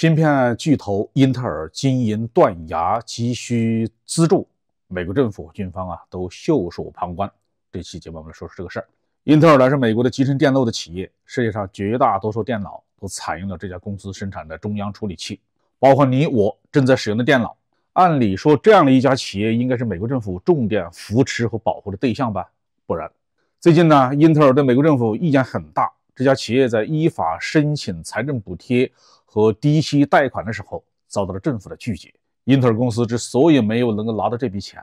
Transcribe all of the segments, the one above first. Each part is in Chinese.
芯片巨头英特尔经营断崖，急需资助。美国政府、军方啊，都袖手旁观。这期节目我们来说说这个事儿。英特尔呢是美国的集成电路的企业，世界上绝大多数电脑都采用了这家公司生产的中央处理器，包括你我正在使用的电脑。按理说，这样的一家企业应该是美国政府重点扶持和保护的对象吧？不然，最近呢，英特尔对美国政府意见很大。这家企业在依法申请财政补贴。和低息贷款的时候遭到了政府的拒绝。英特尔公司之所以没有能够拿到这笔钱，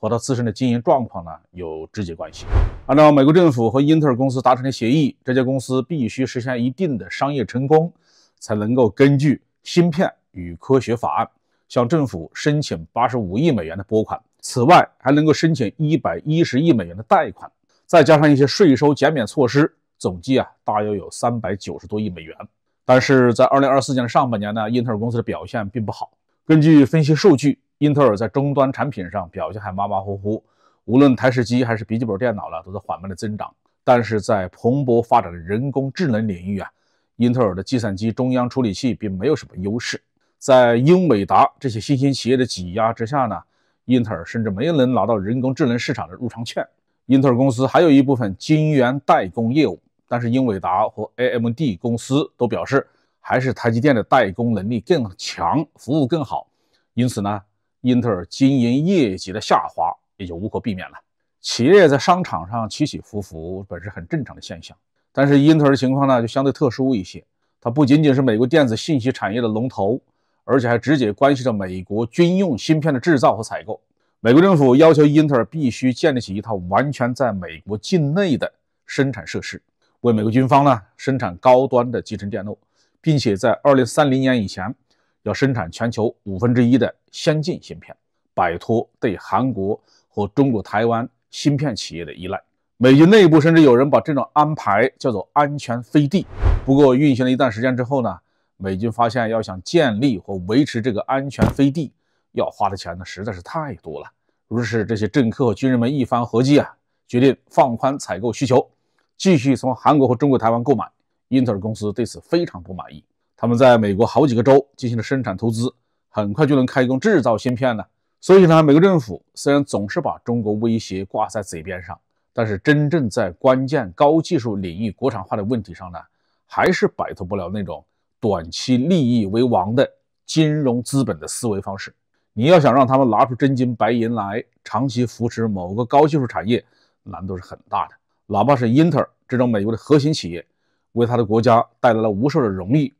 和它自身的经营状况呢有直接关系。按照美国政府和英特尔公司达成的协议，这家公司必须实现一定的商业成功，才能够根据《芯片与科学法案》向政府申请八十五亿美元的拨款。此外，还能够申请一百一十亿美元的贷款，再加上一些税收减免措施，总计啊大约有三百九十多亿美元。但是在二零二四年的上半年呢，英特尔公司的表现并不好。根据分析数据，英特尔在终端产品上表现还马马虎虎，无论台式机还是笔记本电脑呢，都在缓慢的增长。但是在蓬勃发展的人工智能领域啊，英特尔的计算机中央处理器并没有什么优势。在英伟达这些新兴企业的挤压之下呢，英特尔甚至没能拿到人工智能市场的入场券。英特尔公司还有一部分晶圆代工业务。但是，英伟达和 AMD 公司都表示，还是台积电的代工能力更强，服务更好。因此呢，英特尔经营业绩的下滑也就无可避免了。企业在商场上起起伏伏，本是很正常的现象。但是，英特尔的情况呢，就相对特殊一些。它不仅仅是美国电子信息产业的龙头，而且还直接关系着美国军用芯片的制造和采购。美国政府要求英特尔必须建立起一套完全在美国境内的生产设施。为美国军方呢生产高端的集成电路，并且在二零三零年以前，要生产全球五分之一的先进芯片，摆脱对韩国和中国台湾芯片企业的依赖。美军内部甚至有人把这种安排叫做“安全飞地”。不过运行了一段时间之后呢，美军发现要想建立或维持这个安全飞地，要花的钱呢实在是太多了。于是这些政客和军人们一番合计啊，决定放宽采购需求。继续从韩国和中国台湾购买，英特尔公司对此非常不满意。他们在美国好几个州进行了生产投资，很快就能开工制造芯片了。所以呢，美国政府虽然总是把中国威胁挂在嘴边上，但是真正在关键高技术领域国产化的问题上呢，还是摆脱不了那种短期利益为王的金融资本的思维方式。你要想让他们拿出真金白银来长期扶持某个高技术产业，难度是很大的。哪怕是英特尔这种美国的核心企业，为他的国家带来了无数的荣誉。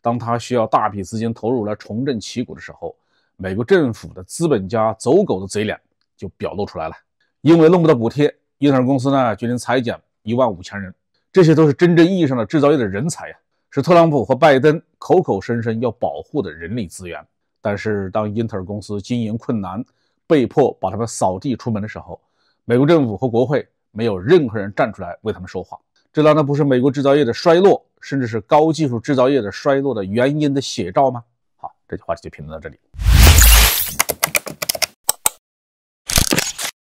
当他需要大批资金投入来重振旗鼓的时候，美国政府的资本家走狗的嘴脸就表露出来了。因为弄不到补贴，英特尔公司呢决定裁减一万五千人。这些都是真正意义上的制造业的人才呀，是特朗普和拜登口口声声要保护的人力资源。但是，当英特尔公司经营困难，被迫把他们扫地出门的时候，美国政府和国会。没有任何人站出来为他们说话，这难道不是美国制造业的衰落，甚至是高技术制造业的衰落的原因的写照吗？好，这句话就评论到这里。